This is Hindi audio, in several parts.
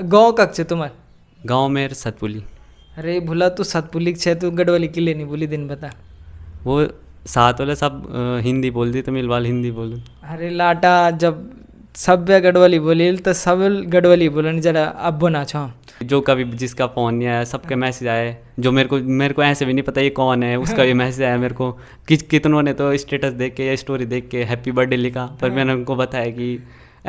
गाँव कक छे तुम्हार गाँव में सतपुली अरे भूला तू सतपुली छे तू गढ़वाली की लेनी बोली दिन बता वो साथ वाले सब हिंदी बोल दी तो मिलवाल हिंदी बोल अरे लाटा जब सब गढ़वाली बोली तो सब गढ़वाली बोलन जरा अब बोना छो जो कभी जिसका फ़ोन नहीं आया सबके मैसेज आए जो मेरे को मेरे को ऐसे भी नहीं पता ये कौन है उसका भी मैसेज आया मेरे को कि कितनों ने तो स्टेटस देख के या स्टोरी देख के हैप्पी बर्थडे लिखा पर हाँ। मैंने उनको बताया कि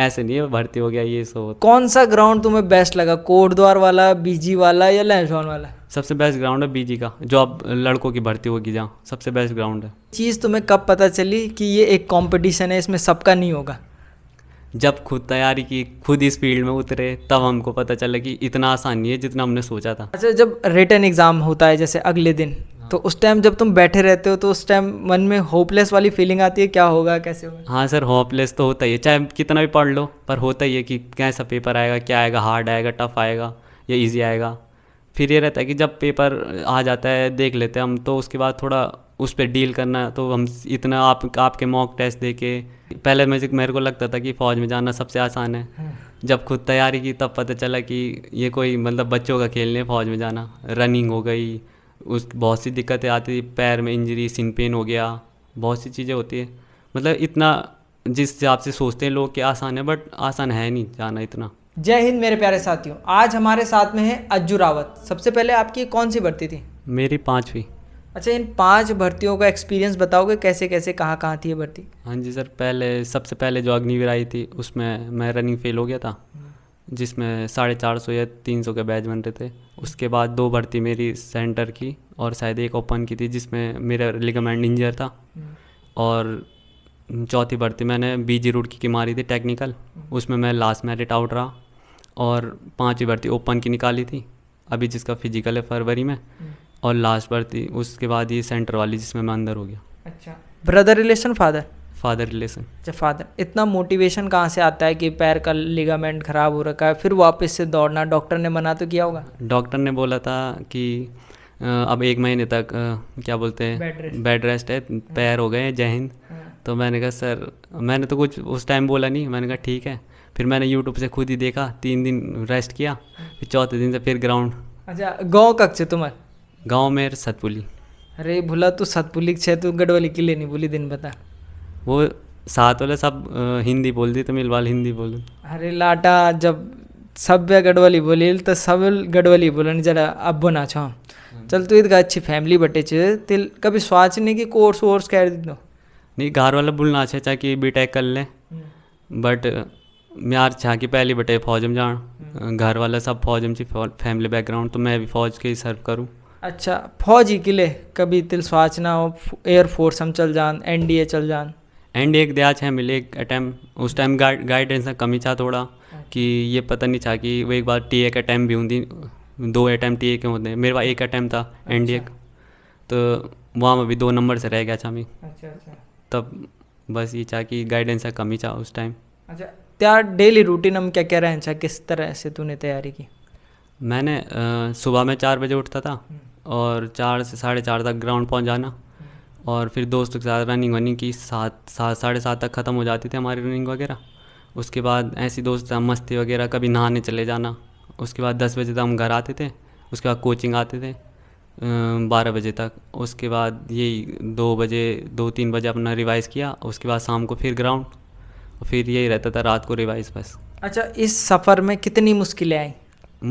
ऐसे नहीं है भर्ती हो गया ये सो कौन सा ग्राउंड तुम्हें बेस्ट लगा कोटद्वार वाला बीजी वाला या लहसौन वाला सबसे बेस्ट ग्राउंड है बीजी का जो अब लड़कों की भर्ती होगी जहाँ सबसे बेस्ट ग्राउंड है चीज़ तुम्हें कब पता चली कि ये एक कॉम्पिटिशन है इसमें सबका नहीं होगा जब खुद तैयारी की खुद इस फील्ड में उतरे तब हमको पता चला कि इतना आसान नहीं है जितना हमने सोचा था अच्छा जब रिटर्न एग्ज़ाम होता है जैसे अगले दिन हाँ। तो उस टाइम जब तुम बैठे रहते हो तो उस टाइम मन में होपलेस वाली फीलिंग आती है क्या होगा कैसे होगा हाँ सर होपलेस तो होता ही है चाहे कितना भी पढ़ लो पर होता ही है कि कैसा पेपर आएगा क्या आएगा हार्ड आएगा टफ आएगा या ईजी आएगा फिर ये रहता है कि जब पेपर आ जाता है देख लेते हैं हम तो उसके बाद थोड़ा उस पर डील करना तो हम इतना आप आपके मॉक टेस्ट दे के पहले मैं मेरे को लगता था कि फ़ौज में जाना सबसे आसान है हाँ। जब खुद तैयारी की तब पता चला कि ये कोई मतलब बच्चों का खेलने फ़ौज में जाना रनिंग हो गई उस बहुत सी दिक्कतें आती थी पैर में इंजरी सिंग पेन हो गया बहुत सी चीज़ें होती है मतलब इतना जिस हिसाब से सोचते हैं लोग कि आसान है बट आसान है नहीं जाना इतना जय हिंद मेरे प्यारे साथियों आज हमारे साथ में है अज्जू रावत सबसे पहले आपकी कौन सी भर्ती थी मेरी पाँचवीं अच्छा इन पांच भर्तियों का एक्सपीरियंस बताओगे कैसे कैसे कहाँ कहाँ थी ये भर्ती हाँ जी सर पहले सबसे पहले जो अग्निवीर आई थी उसमें मैं रनिंग फेल हो गया था जिसमें साढ़े चार सौ या तीन सौ के बैच बन रहे थे उसके बाद दो भर्ती मेरी सेंटर की और शायद एक ओपन की थी जिसमें मेरा लिगामेंट इंजर था और चौथी भर्ती मैंने बीजी रूट की, की मारी थी टेक्निकल उसमें मैं लास्ट मेरिट आउट रहा और पाँचवीं भर्ती ओपन की निकाली थी अभी जिसका फिजिकल है फरवरी में और लास्ट भर्ती उसके बाद ये सेंटर वाली जिसमें मैं अंदर हो गया अच्छा brother relation father father relation अच्छा फादर इतना मोटिवेशन कहाँ से आता है कि पैर का लिगामेंट ख़राब हो रखा है फिर वापस से दौड़ना डॉक्टर ने मना तो किया होगा डॉक्टर ने बोला था कि अब एक महीने तक क्या बोलते हैं बेड रेस्ट है पैर हो गए हैं जय हिंद हाँ। तो मैंने कहा सर मैंने तो कुछ उस टाइम बोला नहीं मैंने कहा ठीक है फिर मैंने यूट्यूब से खुद ही देखा तीन दिन रेस्ट किया फिर चौथे दिन से फिर ग्राउंड अच्छा गाँव कब से तुम्हारे गाँव में सतपुली अरे भूला तो सतपुली तू गढ़वली किले नहीं बोली दिन बता वो साथ वाले सब हिंदी बोल दी तमिल वाले हिंदी बोल अरे लाटा जब सब गढ़वाली बोली तो सब गढ़वाली बोलन जरा अब बना छो हम्म। चल तू इतना अच्छी फैमिली बटे छे तिल कभी सोच नहीं कि कोर्स वोर्स कर दी दो नहीं घर वाला बोलना छे चाहे कि टेक कर ले हम्म। बट म्यार चाह कि पहली बटे फौज में जान हम्म। घर वाला सब फौज में फैमिली बैकग्राउंड तो मैं भी फौज के ही सर्व करूँ अच्छा फौज के किले कभी तिल सोच ना हो एयरफोर्स हम चल जान एनडीए चल जान एंड एक दया छः मिले एक अटैम्प उस टाइम गाइडेंस का कमी था थोड़ा कि ये पता नहीं था कि वो एक बार टी ए का भी होती दो अटैम्प टी ए के होते हैं मेरे पास एक अटैम्प था एन डी ए का तो वहाँ में भी दो नंबर से रह गया था मैं अच्छा, अच्छा। तब बस ये था कि गाइडेंस का कमी था उस टाइम अच्छा त्या डेली रूटीन हम क्या कह रहे हैं किस तरह से तूने तैयारी की मैंने सुबह में चार बजे उठता था हम्म। और चार से साढ़े चार तक ग्राउंड पहुँच जाना और फिर दोस्तों के साथ रनिंग वनिंग की सात सात साढ़े सात तक ख़त्म हो जाती थी हमारी रनिंग वगैरह उसके बाद ऐसी दोस्त मस्ती वगैरह कभी नहाने चले जाना उसके बाद दस बजे तक हम घर आते थे उसके बाद कोचिंग आते थे बारह बजे तक उसके बाद यही दो बजे दो तीन बजे अपना रिवाइज़ किया उसके बाद शाम को फिर ग्राउंड फिर यही रहता था रात को रिवाइज़ बस अच्छा इस सफ़र में कितनी मुश्किलें आई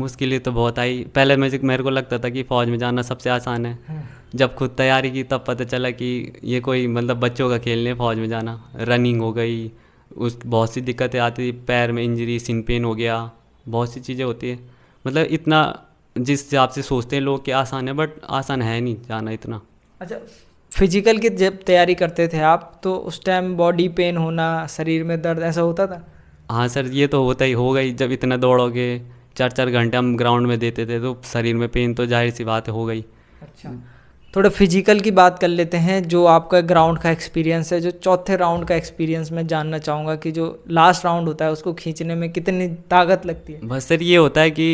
मुश्किलें तो बहुत आई पहले मुझे मेरे को लगता था कि फ़ौज में जाना सबसे आसान है हाँ। जब खुद तैयारी की तब पता चला कि ये कोई मतलब बच्चों का खेल नहीं फ़ौज में जाना रनिंग हो गई उस बहुत सी दिक्कतें आती पैर में इंजरी सिन पेन हो गया बहुत सी चीज़ें होती है मतलब इतना जिस हिसाब से सोचते हैं लोग कि आसान है बट आसान है नहीं जाना इतना अच्छा फिजिकल की जब तैयारी करते थे आप तो उस टाइम बॉडी पेन होना शरीर में दर्द ऐसा होता था हाँ सर ये तो होता ही होगा ही जब इतना दौड़ोगे चार चार घंटे हम ग्राउंड में देते थे तो शरीर में पेन तो जाहिर सी बात हो गई अच्छा थोड़ा फिजिकल की बात कर लेते हैं जो आपका ग्राउंड का एक्सपीरियंस है जो चौथे राउंड का एक्सपीरियंस मैं जानना चाहूँगा कि जो लास्ट राउंड होता है उसको खींचने में कितनी ताकत लगती है बस सर ये होता है कि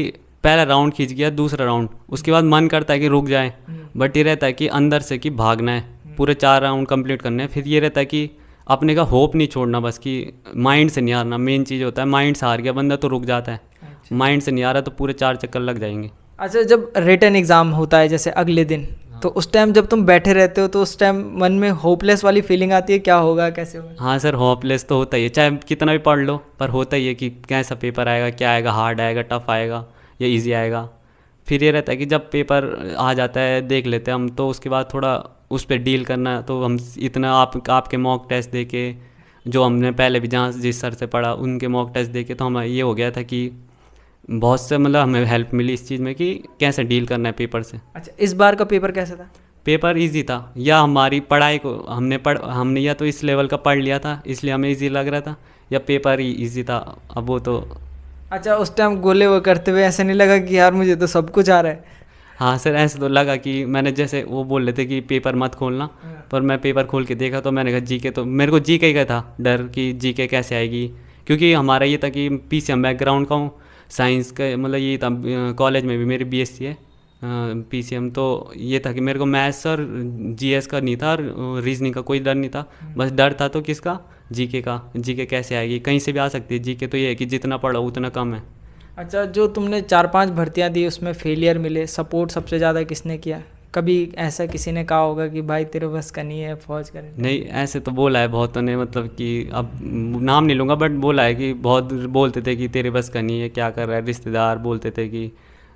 पहला राउंड खींच गया दूसरा राउंड उसके बाद मन करता है कि रुक जाए हम्म। बट ये रहता है कि अंदर से कि भागना है हम्म। पूरे चार राउंड कंप्लीट करने हैं फिर ये रहता है कि अपने का होप नहीं छोड़ना बस कि माइंड से नहीं हारना मेन चीज़ होता है माइंड से हार गया बंदा तो रुक जाता है माइंड से नहीं आ रहा तो पूरे चार चक्कर लग जाएंगे अच्छा जब रिटर्न एग्ज़ाम होता है जैसे अगले दिन हाँ। तो उस टाइम जब तुम बैठे रहते हो तो उस टाइम मन में होपलेस वाली फीलिंग आती है क्या होगा कैसे होगा हाँ सर होपलेस तो होता ही है चाहे कितना भी पढ़ लो पर होता ही है कि कैसा पेपर आएगा क्या आएगा हार्ड आएगा टफ आएगा या ईजी आएगा फिर ये रहता है कि जब पेपर आ जाता है देख लेते हैं हम तो उसके बाद थोड़ा उस पर डील करना तो हम इतना आप आपके मॉक टेस्ट दे के जो हमने पहले भी जहाँ जिस सर से पढ़ा उनके मॉक टेस्ट दे के तो हमें ये हो गया था कि बहुत से मतलब हमें हेल्प मिली इस चीज़ में कि कैसे डील करना है पेपर से अच्छा इस बार का पेपर कैसा था पेपर इजी था या हमारी पढ़ाई को हमने पढ़ हमने या तो इस लेवल का पढ़ लिया था इसलिए हमें इजी लग रहा था या पेपर ही इजी था अब वो तो अच्छा उस टाइम गोले वो करते हुए ऐसा नहीं लगा कि यार मुझे तो सब कुछ आ रहा है हाँ सर ऐसे तो लगा कि मैंने जैसे वो बोल रहे थे कि पेपर मत खोलना हाँ। पर मैं पेपर खोल के देखा तो मैंने कहा जी के तो मेरे को जी के का था डर कि जी के कैसे आएगी क्योंकि हमारा ये था कि पी सी एम बैकग्राउंड का हूँ साइंस का मतलब ये था कॉलेज में भी मेरी बी है पी सी एम तो ये था कि मेरे को मैथ्स और जीएस का नहीं था और रीजनिंग का कोई डर नहीं था हम्म। बस डर था तो किसका जीके का जीके कैसे आएगी कहीं से भी आ सकती है के तो ये है कि जितना पढ़ो उतना कम है अच्छा जो तुमने चार पांच भर्तियां दी उसमें फेलियर मिले सपोर्ट सबसे ज़्यादा किसने किया कभी ऐसा किसी ने कहा होगा कि भाई तेरे बस का नहीं है फौज कर नहीं ऐसे तो बोला है बहुतों ने मतलब कि अब नाम नहीं लूँगा बट बोला है कि बहुत बोलते थे कि तेरे बस का नहीं है क्या कर रहा है रिश्तेदार बोलते थे कि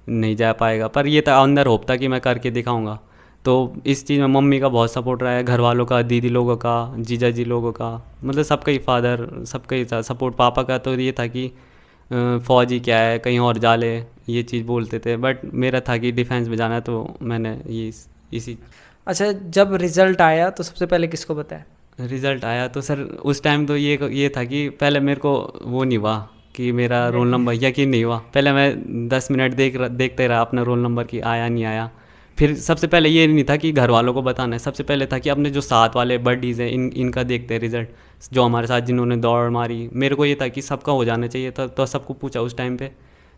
नहीं जा पाएगा पर ये था अंदर होप था कि मैं करके दिखाऊँगा तो इस चीज़ में मम्मी का बहुत सपोर्ट रहा है घर वालों का दीदी लोगों का जीजा जी लोगों का मतलब सबका ही फादर सबका ही था सपोर्ट पापा का तो ये था कि फ़ौज ही क्या है कहीं और जा ले ये चीज़ बोलते थे बट मेरा था कि डिफेंस में जाना तो मैंने ये इस, इसी अच्छा जब रिज़ल्ट आया तो सबसे पहले किसको बताया रिज़ल्ट आया तो सर उस टाइम तो ये ये था कि पहले मेरे को वो नहीं हुआ कि मेरा रोल नंबर यकीन नहीं हुआ पहले मैं दस मिनट देख देखते रहा अपना रोल नंबर कि आया नहीं आया फिर सबसे पहले ये नहीं था कि घर वालों को बताना है सबसे पहले था कि अपने जो साथ वाले बर्डीज़ हैं इन इनका देखते हैं रिज़ल्ट जो हमारे साथ जिन्होंने दौड़ मारी मेरे को ये था कि सबका हो जाना चाहिए था तो सबको पूछा उस टाइम पर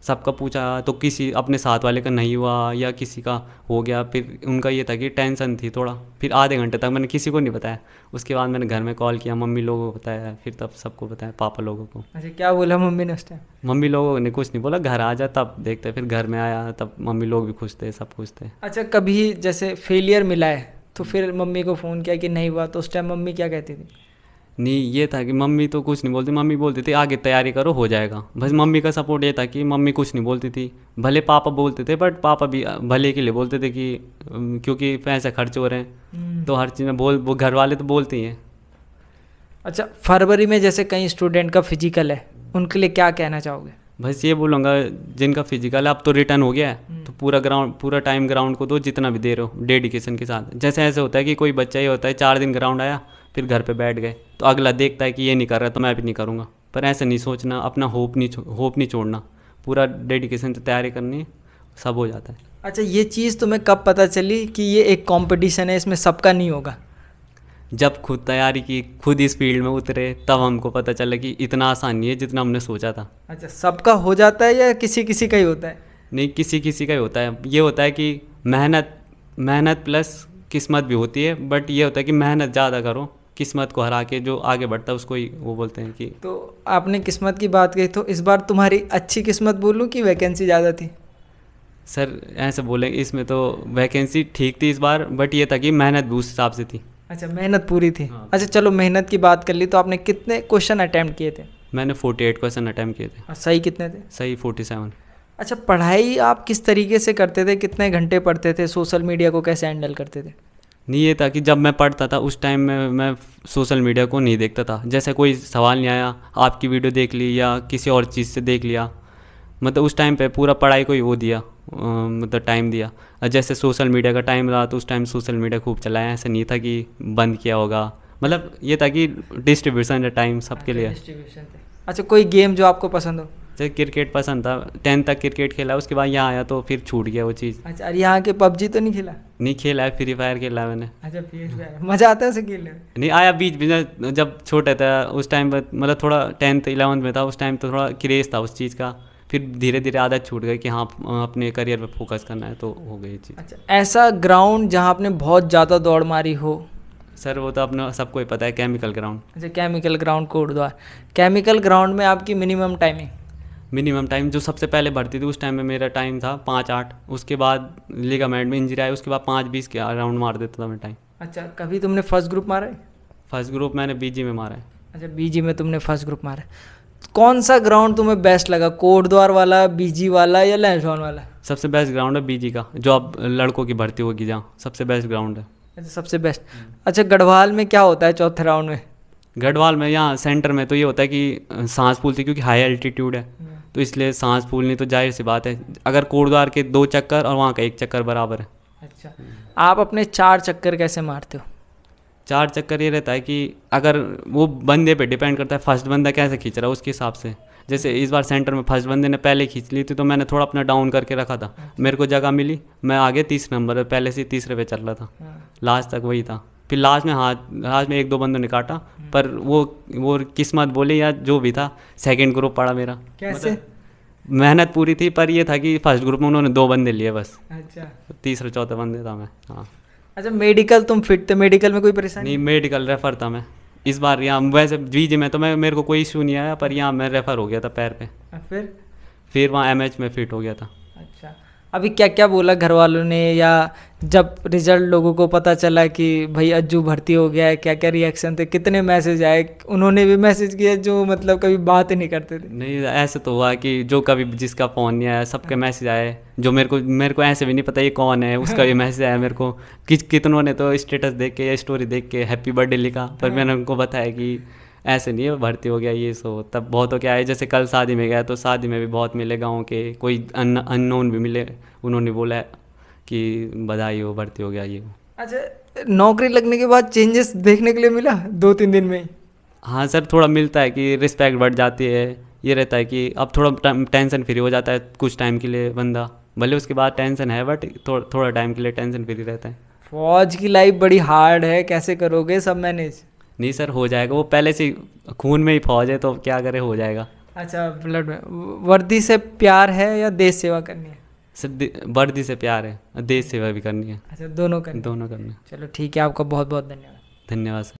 सबका पूछा तो किसी अपने साथ वाले का नहीं हुआ या किसी का हो गया फिर उनका ये था कि टेंशन थी थोड़ा फिर आधे घंटे तक मैंने किसी को नहीं बताया उसके बाद मैंने घर में कॉल किया मम्मी लोगों को बताया फिर तब सबको बताया पापा लोगों को अच्छा क्या बोला मम्मी ने उस टाइम मम्मी लोगों ने कुछ नहीं बोला घर आ जा तब देखते फिर घर में आया तब मम्मी लोग भी खुश थे सब खुश थे अच्छा कभी जैसे फेलियर मिला है तो फिर मम्मी को फ़ोन किया कि नहीं हुआ तो उस टाइम मम्मी क्या कहती थी नहीं ये था कि मम्मी तो कुछ नहीं बोलती मम्मी बोलती थी आगे तैयारी करो हो जाएगा बस मम्मी का सपोर्ट ये था कि मम्मी कुछ नहीं बोलती थी भले पापा बोलते थे बट पापा भी भले के लिए बोलते थे कि क्योंकि पैसे खर्च हो रहे हैं हम्म। तो हर चीज़ में बोल वो घर वाले तो बोलते ही हैं अच्छा फरवरी में जैसे कई स्टूडेंट का फिजिकल है उनके लिए क्या कहना चाहोगे बस ये बोलूँगा जिनका फिजिकल है अब तो रिटर्न हो गया है हम्म। तो पूरा ग्राउंड पूरा टाइम ग्राउंड को दो तो जितना भी दे रहे हो डेडिकेशन के साथ जैसे ऐसे होता है कि कोई बच्चा ही होता है चार दिन ग्राउंड आया फिर घर पे बैठ गए तो अगला देखता है कि ये नहीं कर रहा तो मैं भी नहीं करूँगा पर ऐसे नहीं सोचना अपना होप नहीं होप नहीं छोड़ना पूरा डेडिकेशन से तो तैयारी करनी सब हो जाता है अच्छा ये चीज़ तुम्हें कब पता चली कि ये एक कंपटीशन है इसमें सबका नहीं होगा जब खुद तैयारी की खुद इस फील्ड में उतरे तब हमको पता चला कि इतना आसान नहीं है जितना हमने सोचा था अच्छा सबका हो जाता है या किसी किसी का ही होता है नहीं किसी किसी का ही होता है ये होता है कि मेहनत मेहनत प्लस किस्मत भी होती है बट ये होता है कि मेहनत ज़्यादा करो किस्मत को हरा के जो आगे बढ़ता है उसको ही वो बोलते हैं कि तो आपने किस्मत की बात कही तो इस बार तुम्हारी अच्छी किस्मत बोलूँ कि वैकेंसी ज़्यादा थी सर ऐसे बोले इसमें तो वैकेंसी ठीक थी इस बार बट ये था कि मेहनत भी उस हिसाब से थी अच्छा मेहनत पूरी थी हाँ। अच्छा चलो मेहनत की बात कर ली तो आपने कितने क्वेश्चन अटैम्प्ट किए थे मैंने फोर्टी एट क्वेश्चन अटैम्प्ट किए थे सही कितने थे सही फोर्टी सेवन अच्छा पढ़ाई आप किस तरीके से करते थे कितने घंटे पढ़ते थे सोशल मीडिया को कैसे हैंडल करते थे नहीं ये था कि जब मैं पढ़ता था उस टाइम में मैं सोशल मीडिया को नहीं देखता था जैसे कोई सवाल नहीं आया आपकी वीडियो देख ली या किसी और चीज़ से देख लिया मतलब उस टाइम पे पूरा पढ़ाई को ही वो दिया मतलब टाइम दिया जैसे सोशल मीडिया का टाइम रहा तो उस टाइम सोशल मीडिया खूब चलाया ऐसा नहीं था कि बंद किया होगा मतलब ये था कि डिस्ट्रीब्यूशन टाइम सबके लिए अच्छा, अच्छा कोई गेम जो आपको पसंद हो जैसे तो क्रिकेट पसंद था टेंथ तक क्रिकेट खेला उसके बाद यहाँ आया तो फिर छूट गया वो चीज़ अच्छा और यहाँ के पबजी तो नहीं खेला नहीं खेला है फ्री फायर खेला मैंने अच्छा फ्री फायर मज़ा आता है उसे खेलने में नहीं आया बीच बीच जब छोटे था उस टाइम पर मतलब थोड़ा टेंथ इलेवंथ में था उस टाइम तो थोड़ा क्रेज़ था उस चीज़ का फिर धीरे धीरे आदत छूट गई कि हाँ अपने करियर पर फोकस करना है तो हो गई चीज़ अच्छा ऐसा ग्राउंड जहाँ आपने बहुत ज़्यादा दौड़ मारी हो सर वो तो अपना सबको ही पता है केमिकल ग्राउंड अच्छा chemical ground Kotdwar chemical ground में आपकी मिनिमम टाइमिंग मिनिमम टाइम जो सबसे पहले भर्ती थी उस टाइम में मेरा टाइम था पाँच आठ उसके बाद लिगामेंट में इंजरी आई उसके बाद पाँच बीस के राउंड मार देता था मैं टाइम अच्छा कभी तुमने फर्स्ट ग्रुप मारा है फर्स्ट ग्रुप मैंने बीजी में मारा है अच्छा बीजी में तुमने फर्स्ट ग्रुप मारा कौन सा ग्राउंड तुम्हें बेस्ट लगा कोटद्वार वाला बीजी वाला या लहसौन वाला सबसे बेस्ट ग्राउंड है बीजी का जो अब लड़कों की भर्ती होगी जहाँ सबसे बेस्ट ग्राउंड है अच्छा सबसे बेस्ट अच्छा गढ़वाल में क्या होता है चौथे राउंड में गढ़वाल में यहाँ सेंटर में तो ये होता है कि सांस फूलती क्योंकि हाई एल्टीट्यूड है तो इसलिए सांस फूलनी तो जाहिर सी बात है अगर कोटद्वार के दो चक्कर और वहाँ का एक चक्कर बराबर है अच्छा आप अपने चार चक्कर कैसे मारते हो चार चक्कर ये रहता है कि अगर वो बंदे पे डिपेंड करता है फर्स्ट बंदा कैसे खींच रहा है उसके हिसाब से जैसे इस बार सेंटर में फर्स्ट बंदे ने पहले खींच ली थी तो मैंने थोड़ा अपना डाउन करके रखा था मेरे को जगह मिली मैं आगे तीसरे नंबर पर पहले से तीसरे पे चल रहा था हाँ। लास्ट तक वही था फिर लास्ट में हाथ लास्ट में एक दो बंदों ने काटा हम्म। पर वो वो किस्मत बोले या जो भी था सेकंड ग्रुप पड़ा मेरा कैसे मतलब, मेहनत पूरी थी पर ये था कि फर्स्ट ग्रुप में उन्होंने दो बंदे लिए बस अच्छा तीसरा चौथा बंदे था मैं हाँ अच्छा मेडिकल तुम फिट थे मेडिकल में कोई परेशानी नहीं मेडिकल रेफ़र था मैं इस बार यहाँ वैसे जी जी मैं तो मैं मेरे को कोई इशू नहीं आया पर यहाँ मैं रेफ़र हो गया था पैर पे फिर फिर वहाँ एम में फिट हो गया था अभी क्या क्या बोला घर वालों ने या जब रिजल्ट लोगों को पता चला कि भाई अज्जू भर्ती हो गया है क्या क्या रिएक्शन थे कितने मैसेज आए उन्होंने भी मैसेज किया जो मतलब कभी बात ही नहीं करते थे नहीं ऐसे तो हुआ कि जो कभी जिसका फ़ोन नहीं आया सबके मैसेज आए जो मेरे को मेरे को ऐसे भी नहीं पता ये कौन है उसका भी मैसेज आया मेरे को कि कितनों ने तो स्टेटस देख के या स्टोरी देख के हैप्पी बर्थडे लिखा पर हाँ। मैंने उनको बताया कि ऐसे नहीं है भर्ती हो गया ये सो तब बहुत हो क्या है जैसे कल शादी में गया तो शादी में भी बहुत मिले गाँव के कोई अन अननोन भी मिले उन्होंने बोला कि बधाई हो भर्ती हो गया ये अच्छा नौकरी लगने के बाद चेंजेस देखने के लिए मिला दो तीन दिन में हाँ सर थोड़ा मिलता है कि रिस्पेक्ट बढ़ जाती है ये रहता है कि अब थोड़ा टेंशन फ्री हो जाता है कुछ टाइम के लिए बंदा भले उसके बाद टेंशन है बट थो, थोड़ा टाइम के लिए टेंशन फ्री रहता है फौज की लाइफ बड़ी हार्ड है कैसे करोगे सब मैनेज नहीं सर हो जाएगा वो पहले से खून में ही फौज है तो क्या करे हो जाएगा अच्छा ब्लड में वर्दी से प्यार है या देश सेवा करनी है सर वर्दी से प्यार है देश सेवा भी करनी है अच्छा दोनों करनी दोनों करनी चलो ठीक है आपका बहुत बहुत धन्यवाद धन्यवाद सर